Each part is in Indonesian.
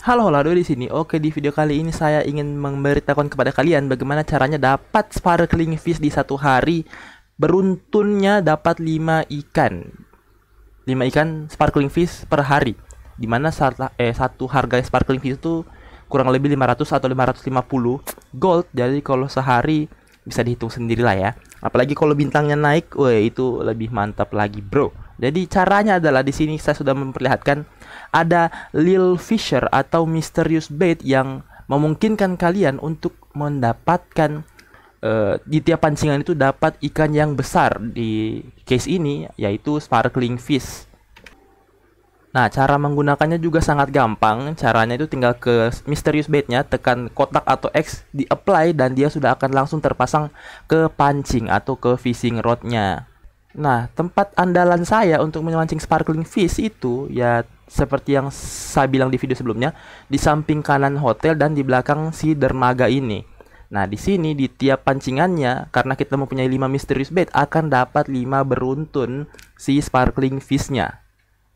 Halo halo Holado di sini. Oke, di video kali ini saya ingin memberitahukan kepada kalian bagaimana caranya dapat sparkling fish di satu hari beruntunnya dapat 5 ikan. 5 ikan sparkling fish per hari. Dimana mana eh, satu harga sparkling fish itu kurang lebih 500 atau 550 gold. Jadi kalau sehari bisa dihitung sendirilah ya. Apalagi kalau bintangnya naik, wah itu lebih mantap lagi, Bro. Jadi caranya adalah di sini saya sudah memperlihatkan ada Lil Fisher atau Mysterious Bait yang memungkinkan kalian untuk mendapatkan uh, di tiap pancingan itu dapat ikan yang besar di case ini yaitu sparkling fish. Nah, cara menggunakannya juga sangat gampang. Caranya itu tinggal ke misterius baitnya, tekan kotak atau X, di apply, dan dia sudah akan langsung terpasang ke pancing atau ke fishing rodnya. Nah, tempat andalan saya untuk memancing sparkling fish itu ya seperti yang saya bilang di video sebelumnya, di samping kanan hotel dan di belakang si dermaga ini. Nah, di sini di tiap pancingannya karena kita mempunyai 5 misterius bait akan dapat 5 beruntun si sparkling fishnya.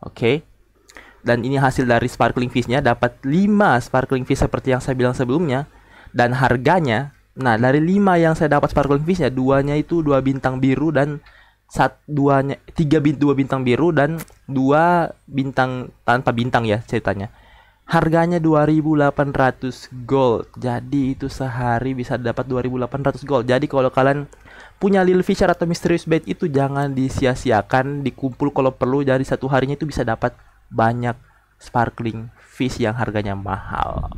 Oke. Okay? Dan ini hasil dari sparkling fishnya dapat 5 sparkling fish seperti yang saya bilang sebelumnya dan harganya Nah, dari 5 yang saya dapat sparkling fishnya, duanya itu dua bintang biru dan saat duanya tiga bintang dua bintang biru dan dua bintang tanpa bintang ya ceritanya harganya 2800 gold jadi itu sehari bisa dapat 2800 gold jadi kalau kalian punya Lil Fisher atau Mysterious Bait itu jangan disia-siakan dikumpul kalau perlu dari satu harinya itu bisa dapat banyak sparkling fish yang harganya mahal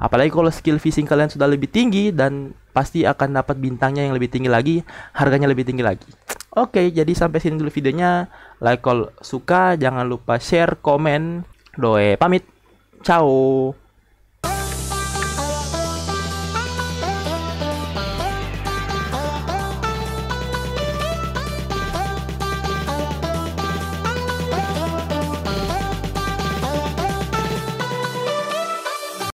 apalagi kalau skill fishing kalian sudah lebih tinggi dan pasti akan dapat bintangnya yang lebih tinggi lagi harganya lebih tinggi lagi Oke, jadi sampai sini dulu videonya. Like kalau suka, jangan lupa share, komen. Doe pamit. Ciao.